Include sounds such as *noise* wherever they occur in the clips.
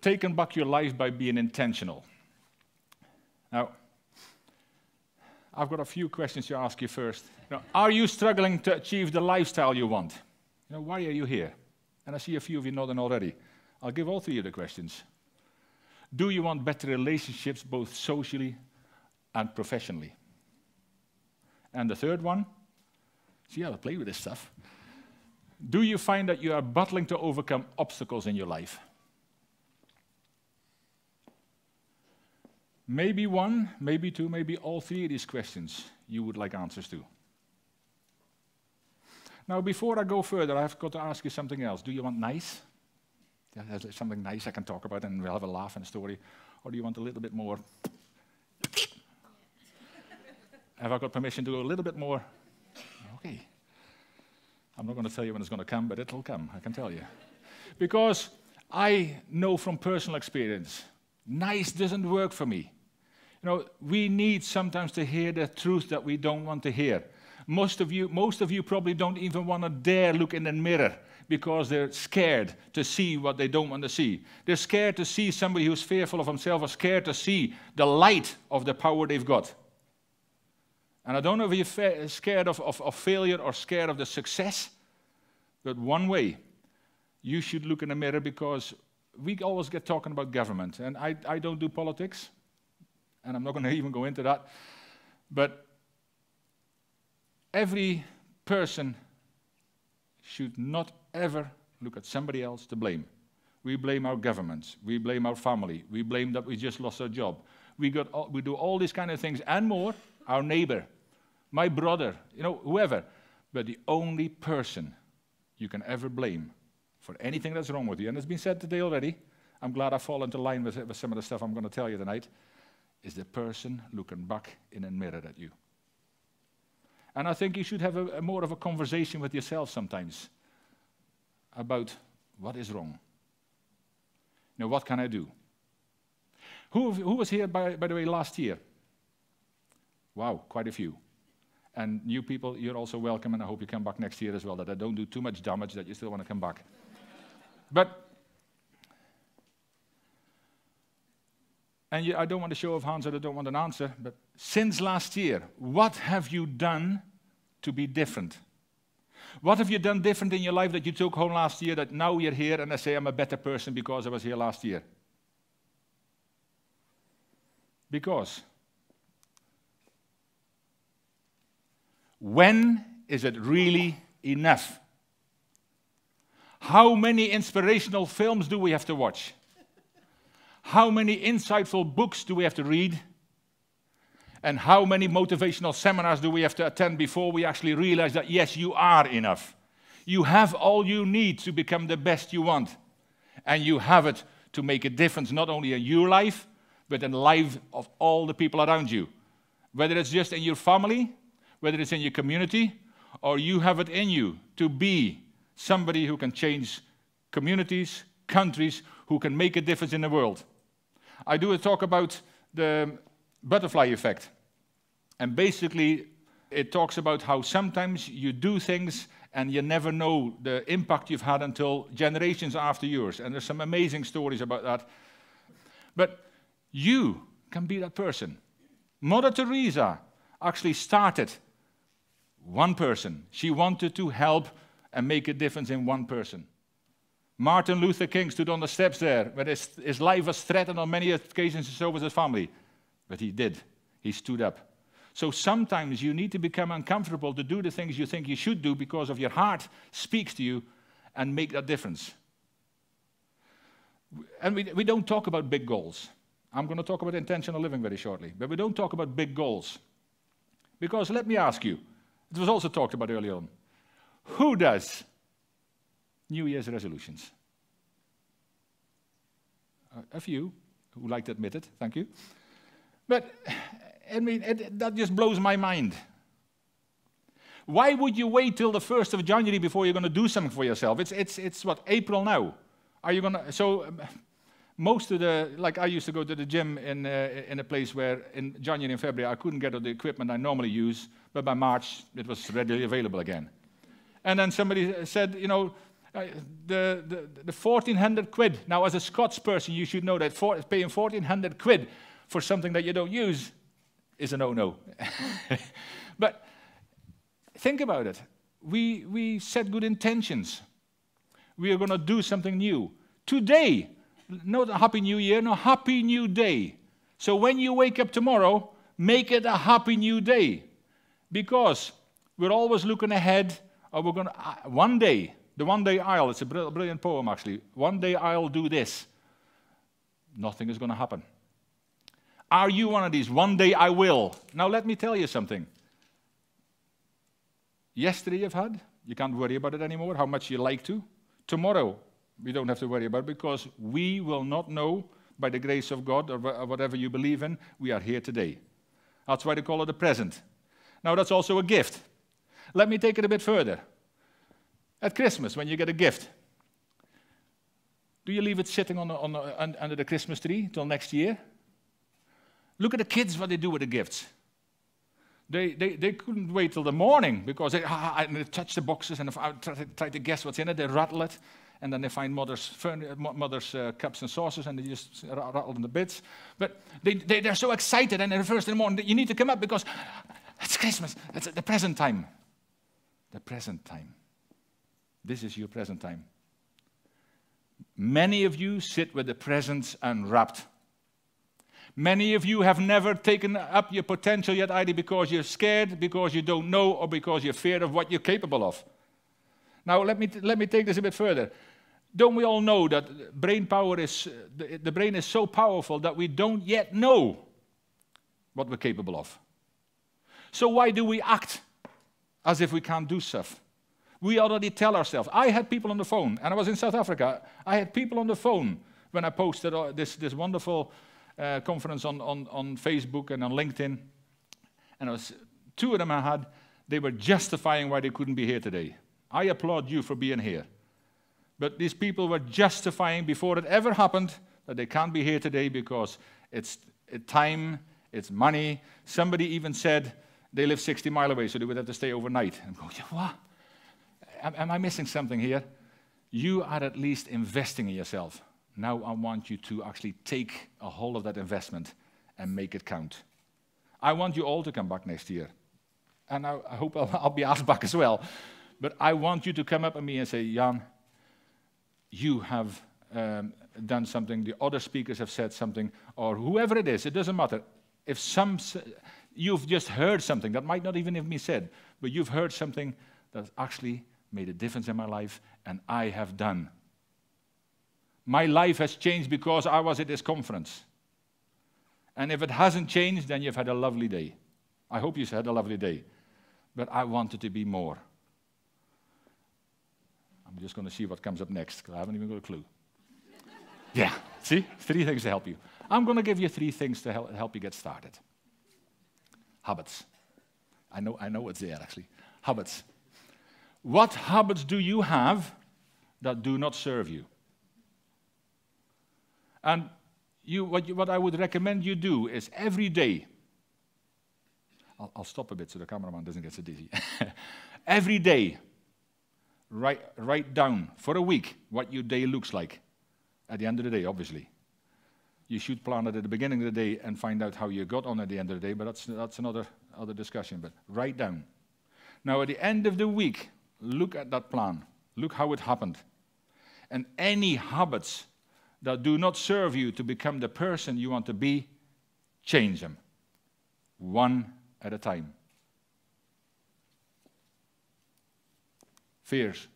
taken back your life by being intentional. Now, I've got a few questions to ask you first. You know, are you struggling to achieve the lifestyle you want? You know, why are you here? And I see a few of you nodding already. I'll give all three of the questions. Do you want better relationships, both socially and professionally? And the third one, see how I play with this stuff. Do you find that you are battling to overcome obstacles in your life? Maybe one, maybe two, maybe all three of these questions you would like answers to. Now, before I go further, I've got to ask you something else. Do you want nice? Something nice I can talk about and we'll have a laugh and a story? Or do you want a little bit more? *laughs* have I got permission to go a little bit more? Okay. I'm not going to tell you when it's going to come, but it'll come, I can tell you. because I know from personal experience, nice doesn't work for me. You know, we need sometimes to hear the truth that we don't want to hear. Most of you, most of you probably don't even want to dare look in the mirror because they're scared to see what they don't want to see. They're scared to see somebody who's fearful of himself or scared to see the light of the power they've got. And I don't know if you're scared of, of, of failure or scared of the success, but one way you should look in the mirror because we always get talking about government, and I, I don't do politics and I'm not going *laughs* to even go into that. But every person should not ever look at somebody else to blame. We blame our governments, we blame our family, we blame that we just lost our job. We, got all, we do all these kind of things and more. Our neighbor, my brother, you know, whoever. But the only person you can ever blame for anything that's wrong with you, and it's been said today already. I'm glad I fall into line with, with some of the stuff I'm going to tell you tonight is the person looking back in a mirror at you. And I think you should have a, a more of a conversation with yourself sometimes about what is wrong. Now, what can I do? Who, who was here, by, by the way, last year? Wow, quite a few. And new people, you're also welcome, and I hope you come back next year as well, that I don't do too much damage, that you still want to come back. but and you, I don't want a show of hands and I don't want an answer, but since last year, what have you done to be different? What have you done different in your life that you took home last year that now you're here and I say I'm a better person because I was here last year? Because when is it really enough? How many inspirational films do we have to watch? How many insightful books do we have to read? And how many motivational seminars do we have to attend before we actually realize that, yes, you are enough? You have all you need to become the best you want. And you have it to make a difference not only in your life, but in the life of all the people around you. Whether it's just in your family, whether it's in your community, or you have it in you to be somebody who can change communities, countries, who can make a difference in the world. I do a talk about the butterfly effect. And basically, it talks about how sometimes you do things and you never know the impact you've had until generations after yours. And there's some amazing stories about that. But you can be that person. Mother Teresa actually started one person. She wanted to help and make a difference in one person. Martin Luther King stood on the steps there, where his, his life was threatened on many occasions, and so was his family. But he did. He stood up. So sometimes you need to become uncomfortable to do the things you think you should do because of your heart speaks to you and make that difference. And we, we don't talk about big goals. I'm going to talk about intentional living very shortly, but we don't talk about big goals. Because let me ask you, it was also talked about earlier on. Who does New Year's resolutions? A few who like to admit it, thank you. But, *sighs* I mean, it, that just blows my mind. Why would you wait till the 1st of January before you're going to do something for yourself? It's, it's, it's what, April now? Are you going to, so um, *sighs* most of the, like I used to go to the gym in, uh, in a place where in January and February I couldn't get all the equipment I normally use, but by March it was readily available again. And then somebody uh, said, you know, the, the, the 1400 quid. Now, as a Scots person, you should know that for, paying 1400 quid for something that you don't use is a no no. *laughs* but think about it. We, we set good intentions. We are going to do something new. Today, not a happy new year, no, happy new day. So when you wake up tomorrow, make it a happy new day because we're always looking ahead or we're going to, uh, one day, the one day I'll, it's a brilliant poem actually. One day I'll do this. Nothing is going to happen. Are you one of these? One day I will. Now let me tell you something. Yesterday you've had, you can't worry about it anymore, how much you like to. Tomorrow, we don't have to worry about because we will not know by the grace of God or whatever you believe in, we are here today. That's why they call it a present. Now, that's also a gift. Let me take it a bit further. At Christmas, when you get a gift, do you leave it sitting on, the, on the, under the Christmas tree till next year? Look at the kids, what they do with the gifts. They, they, they couldn't wait till the morning because they, ah, and they touch the boxes and I uh, try, to, try to guess what's in it. They rattle it, and then they find mother's, uh, mother's uh, cups and saucers, and they just rattle them to bits. But they, they, they're so excited, and at first in the morning, you need to come up because it's Christmas. It's the present time. The present time. This is your present time. Many of you sit with the presents unwrapped. Many of you have never taken up your potential yet, either because you're scared, because you don't know, or because you're fear of what you're capable of. Now, let me, let me take this a bit further. Don't we all know that brain power is, the, the brain is so powerful that we don't yet know what we're capable of? So, why do we act as if we can't do stuff? We already tell ourselves. I had people on the phone, and I was in South Africa. I had people on the phone when I posted uh, this, this wonderful uh, conference on, on, on Facebook and on LinkedIn. And was, two of them I had, they were justifying why they couldn't be here today. I applaud you for being here. But these people were justifying before it ever happened that they can't be here today because it's time, it's money. Somebody even said they live 60 miles away, so they would have to stay overnight. I'm going, yeah, what? am I missing something here? You are at least investing in yourself. Now I want you to actually take a hold of that investment and make it count. I want you all to come back next year. And I, I hope I'll, I'll be asked back as well. But I want you to come up to me and say, Jan, you have um, done something, the other speakers have said something, or whoever it is, it doesn't matter. If some, you've just heard something that might not even have been said, but you've heard something that actually made a difference in my life, and I have done. My life has changed because I was at this conference. And if it hasn't changed, then you've had a lovely day. I hope you've had a lovely day. But I wanted to be more. I'm just going to see what comes up next because I haven't even got a clue. yeah, see? Three things to help you. I'm going to give you three things to help you get started. Habits. I know, I know what's there actually. Habits. What habits do you have that do not serve you? And you, what, you, what I would recommend you do is every day, I'll, I'll stop a bit so the cameraman doesn't get so dizzy. *laughs* every day, write, write down for a week what your day looks like at the end of the day, obviously. You should plan it at the beginning of the day and find out how you got on at the end of the day, but that's, that's another other discussion. But write down. Now, at the end of the week, look at that plan. Look how it happened. And any habits that do not serve you to become the person you want to be, change them one at a time. Fears.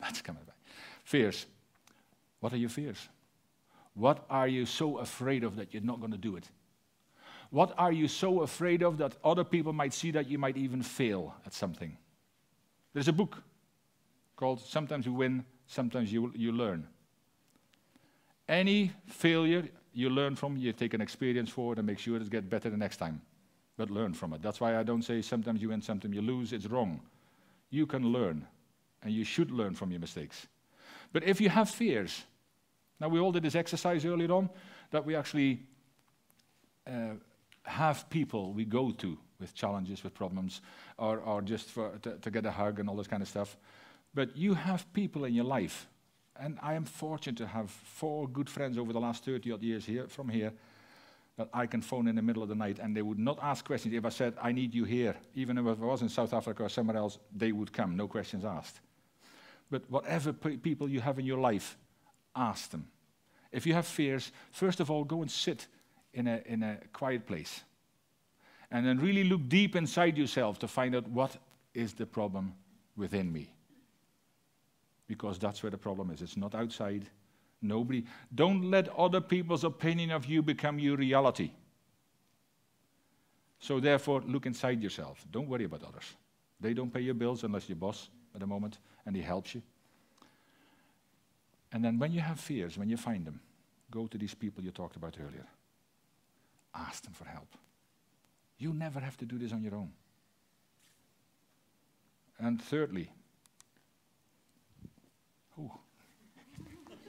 That's coming back. Fears. What are your fears? What are you so afraid of that you're not going to do it? What are you so afraid of that other people might see that you might even fail at something? There's a book called Sometimes You Win, Sometimes You, you Learn. Any failure you learn from, you take an experience for it and make sure it gets better the next time. But learn from it. That's why I don't say sometimes you win, sometimes you lose. It's wrong. You can learn, and you should learn from your mistakes. But if you have fears, now we all did this exercise earlier on, that we actually uh, have people we go to with challenges, with problems, or, or just for, to, to get a hug and all this kind of stuff. But you have people in your life, and I am fortunate to have four good friends over the last 30 odd years here, from here, that I can phone in the middle of the night and they would not ask questions. If I said, I need you here, even if I was in South Africa or somewhere else, they would come, no questions asked. But whatever people you have in your life, ask them. If you have fears, first of all, go and sit in a, in a quiet place and then really look deep inside yourself to find out what is the problem within me. Because that's where the problem is. It's not outside. Nobody. Don't let other people's opinion of you become your reality. So, therefore, look inside yourself. Don't worry about others. They don't pay your bills unless your boss at the moment and he helps you. And then, when you have fears, when you find them, go to these people you talked about earlier. Ask them for help. You never have to do this on your own. And thirdly, ooh,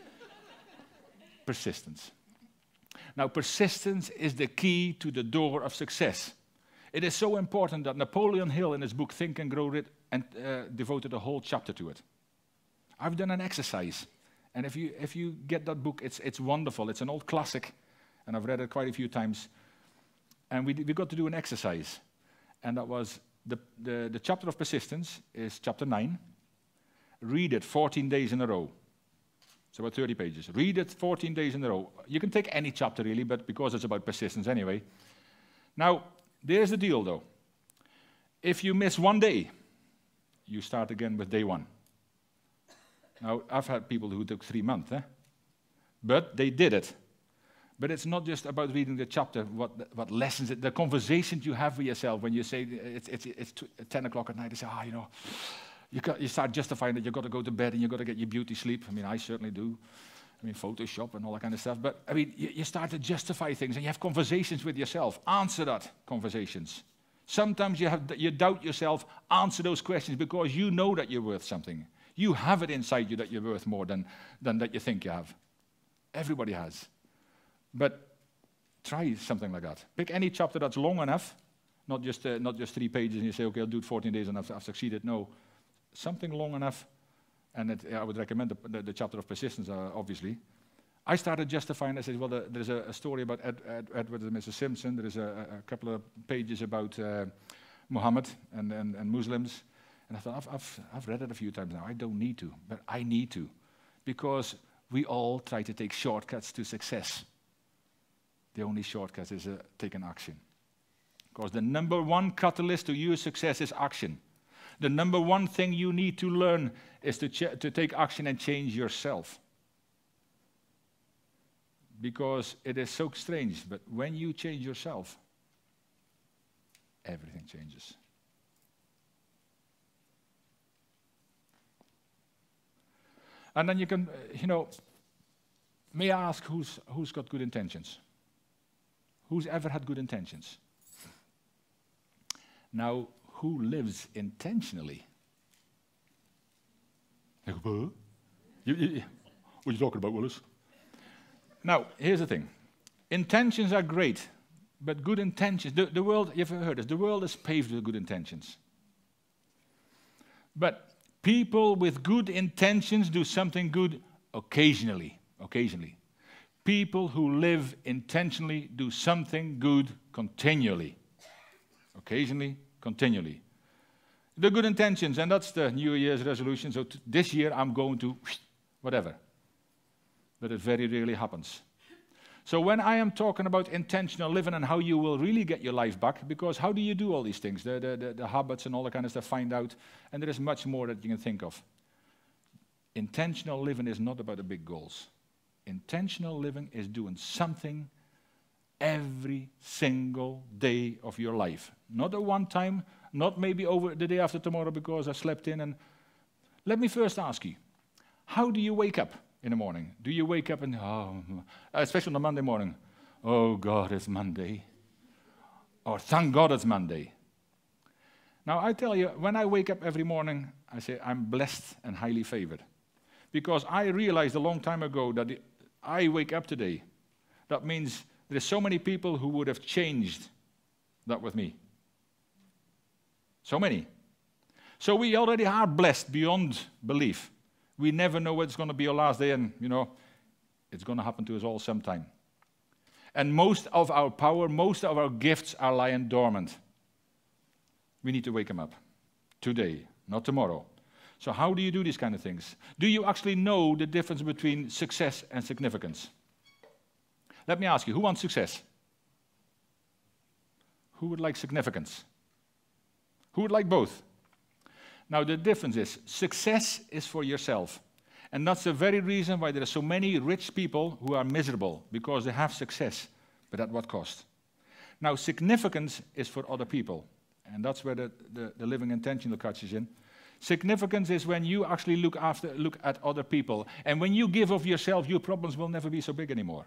*laughs* persistence. Now, persistence is the key to the door of success. It is so important that Napoleon Hill, in his book Think and Grow Rich, and, uh, devoted a whole chapter to it. I've done an exercise, and if you, if you get that book, it's, it's wonderful. It's an old classic, and I've read it quite a few times. And we, we got to do an exercise. And that was the, the, the chapter of persistence is chapter 9. Read it 14 days in a row. It's about 30 pages. Read it 14 days in a row. You can take any chapter really, but because it's about persistence anyway. Now, there's the deal though. If you miss one day, you start again with day one. Now, I've had people who took three months, eh? but they did it. But it's not just about reading the chapter, what, what lessons, it, the conversations you have with yourself when you say it's, it's, it's 10 o'clock at night, you say, ah, oh, you know, you, you start justifying that you've got to go to bed and you've got to get your beauty sleep. I mean, I certainly do. I mean, Photoshop and all that kind of stuff. But I mean, you, you start to justify things and you have conversations with yourself. Answer that conversations. Sometimes you, have, you doubt yourself, answer those questions because you know that you're worth something. You have it inside you that you're worth more than, than that you think you have. Everybody has. But try something like that. Pick any chapter that's long enough, not just, uh, not just three pages, and you say, okay, I'll do it 14 days and I've, I've succeeded. No, something long enough. And it, I would recommend the, the, the chapter of persistence, uh, obviously. I started justifying. I said, well, the, there's a, a, story about Ed, Ed, Edward and Mrs. Simpson. There is a, a couple of pages about uh, Muhammad and, and, and, Muslims. And I thought, I've, I've, I've read it a few times now. I don't need to, but I need to. Because we all try to take shortcuts to success. The only shortcut is uh, an action. Because the number one catalyst to your success is action. The number one thing you need to learn is to, to take action and change yourself. Because it is so strange, but when you change yourself, everything changes. And then you can, uh, you know, may I ask who's, who's got good intentions? Who's ever had good intentions? Now, who lives intentionally? you, you, what are you talking about, Willis? Now, here's the thing intentions are great, but good intentions, the, the world, you've heard this, the world is paved with good intentions. But people with good intentions do something good occasionally. Occasionally. People who live intentionally do something good continually. Occasionally, continually. The good intentions, and that's the New Year's resolution. So this year I'm going to whatever. But it very rarely happens. So when I am talking about intentional living and how you will really get your life back, because how do you do all these things, the, the, the, the habits and all the kind of stuff, find out, and there is much more that you can think of. Intentional living is not about the big goals. Intentional living is doing something every single day of your life. Not a one time, not maybe over the day after tomorrow because I slept in. And let me first ask you, how do you wake up in the morning? Do you wake up and, oh, especially on a Monday morning, oh God, it's Monday. Or thank God it's Monday. Now, I tell you, when I wake up every morning, I say, I'm blessed and highly favored. Because I realized a long time ago that the I wake up today, that means there's so many people who would have changed that with me. So many. So we already are blessed beyond belief. We never know what's going to be our last day, and you know, it's going to happen to us all sometime. And most of our power, most of our gifts are lying dormant. We need to wake them up today, not tomorrow. So how do you do these kind of things? Do you actually know the difference between success and significance? Let me ask you, who wants success? Who would like significance? Who would like both? Now, the difference is success is for yourself. And that's the very reason why there are so many rich people who are miserable, because they have success, but at what cost? Now, significance is for other people. And that's where the, the, the living intentional catches in. Significance is when you actually look, after, look at other people. And when you give of yourself, your problems will never be so big anymore.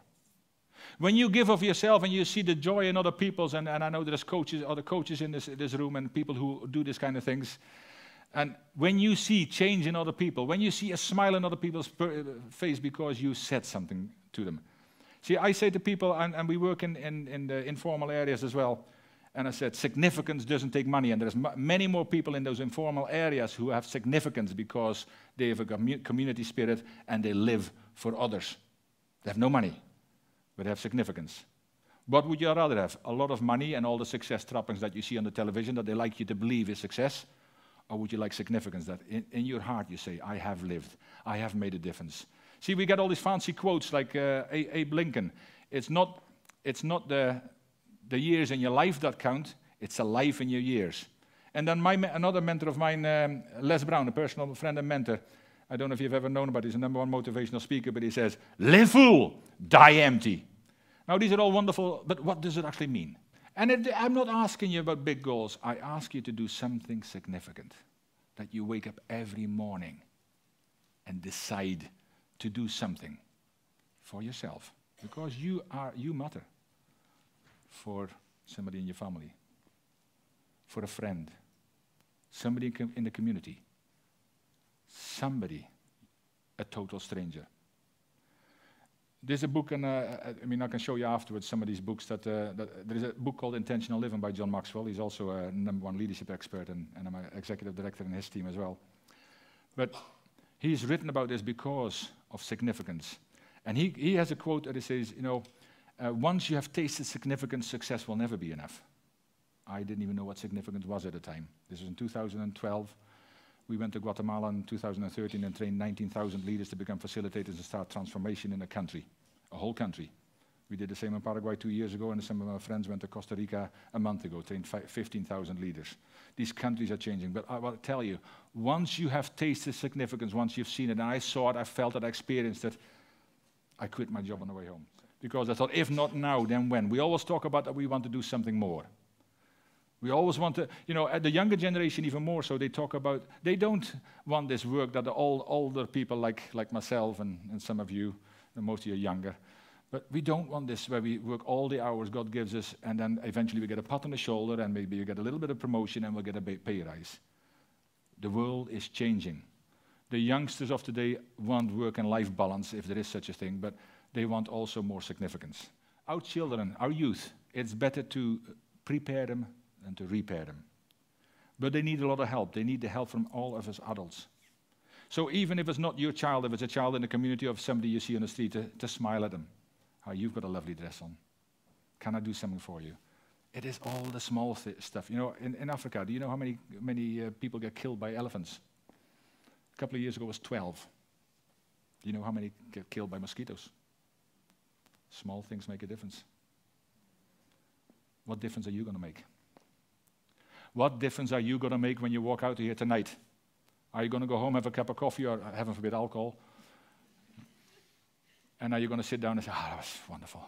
When you give of yourself and you see the joy in other people's, and, and I know there's coaches, other coaches in this, this room and people who do this kind of things, and when you see change in other people, when you see a smile in other people's face because you said something to them. See, I say to people, and, and we work in, in, in the informal areas as well, and I said, significance doesn't take money. And there's many more people in those informal areas who have significance because they have a community spirit and they live for others. They have no money, but they have significance. What would you rather have? A lot of money and all the success trappings that you see on the television that they like you to believe is success? Or would you like significance that in, in your heart you say, I have lived, I have made a difference? See, we get all these fancy quotes like uh, Abe Lincoln. It's not, it's not the the years in your life that count, it's a life in your years. And then my, another mentor of mine, um, Les Brown, a personal friend and mentor, I don't know if you've ever known about it, he's a number one motivational speaker, but he says, live full, die empty. Now, these are all wonderful, but what does it actually mean? And it, I'm not asking you about big goals. I ask you to do something significant, that you wake up every morning and decide to do something for yourself, because you, are, you matter for somebody in your family, for a friend, somebody in the community, somebody, a total stranger. There's a book, and uh, I mean, I can show you afterwards some of these books. That, uh, that there is a book called Intentional Living by John Maxwell. He's also a number one leadership expert, and, and I'm an executive director in his team as well. But he's written about this because of significance. And he, he has a quote that he says, you know, uh, once you have tasted significance, success will never be enough. I didn't even know what significance was at the time. This was in 2012. We went to Guatemala in 2013 and trained 19,000 leaders to become facilitators and start transformation in a country, a whole country. We did the same in Paraguay two years ago, and some of my friends went to Costa Rica a month ago, trained 15,000 leaders. These countries are changing, but I will tell you, once you have tasted significance, once you've seen it, and I saw it, I felt it, I experienced it, I quit my job on the way home because I thought, if not now, then when? We always talk about that we want to do something more. We always want to, you know, the younger generation even more so, they talk about, they don't want this work that the old, older people like, like myself and, and some of you, and most of you are younger, but we don't want this where we work all the hours God gives us and then eventually we get a pat on the shoulder and maybe we get a little bit of promotion and we'll get a pay rise. The world is changing. The youngsters of today want work and life balance if there is such a thing, but they want also more significance. Our children, our youth, it's better to prepare them than to repair them. But they need a lot of help. They need the help from all of us adults. So even if it's not your child, if it's a child in the community of somebody you see on the street, to, to smile at them. Oh, you've got a lovely dress on. Can I do something for you? It is all the small th stuff. You know, in, in, Africa, do you know how many, many uh, people get killed by elephants? A couple of years ago, it was 12. Do you know how many get killed by mosquitoes? Small things make a difference. What difference are you going to make? What difference are you going to make when you walk out here tonight? Are you going to go home, have a cup of coffee, or uh, heaven forbid, alcohol? And are you going to sit down and say, ah, oh, that was wonderful?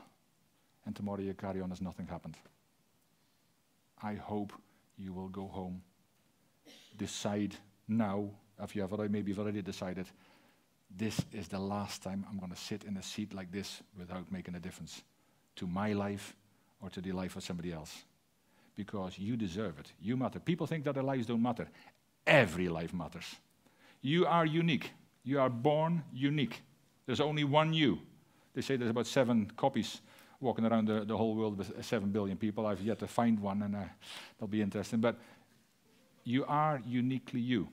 And tomorrow you carry on as nothing happened. I hope you will go home. Decide now, if you have already, maybe you've already decided, this is the last time I'm going to sit in a seat like this without making a difference to my life or to the life of somebody else. Because you deserve it. You matter. People think that their lives don't matter. Every life matters. You are unique. You are born unique. There's only one you. They say there's about seven copies walking around the, the whole world with seven billion people. I've yet to find one, and uh, that'll be interesting. But you are uniquely you.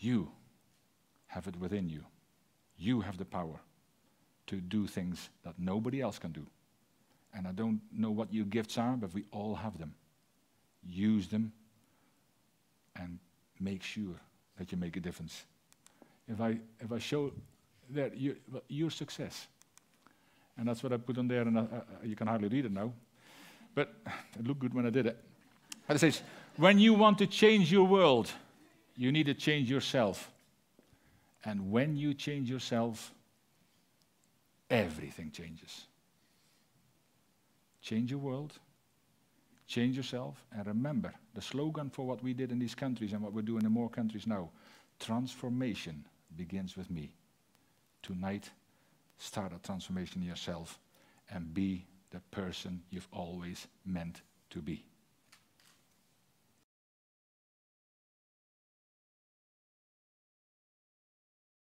You have it within you. You have the power to do things that nobody else can do. And I don't know what your gifts are, but we all have them. Use them and make sure that you make a difference. If I, if I show that you, your success, and that's what I put on there, and I, I, you can hardly read it now, but it looked good when I did it. But it says, when you want to change your world, you need to change yourself. And when you change yourself, everything changes. Change your world, change yourself, and remember the slogan for what we did in these countries and what we're doing in more countries now transformation begins with me. Tonight, start a transformation in yourself and be the person you've always meant to be.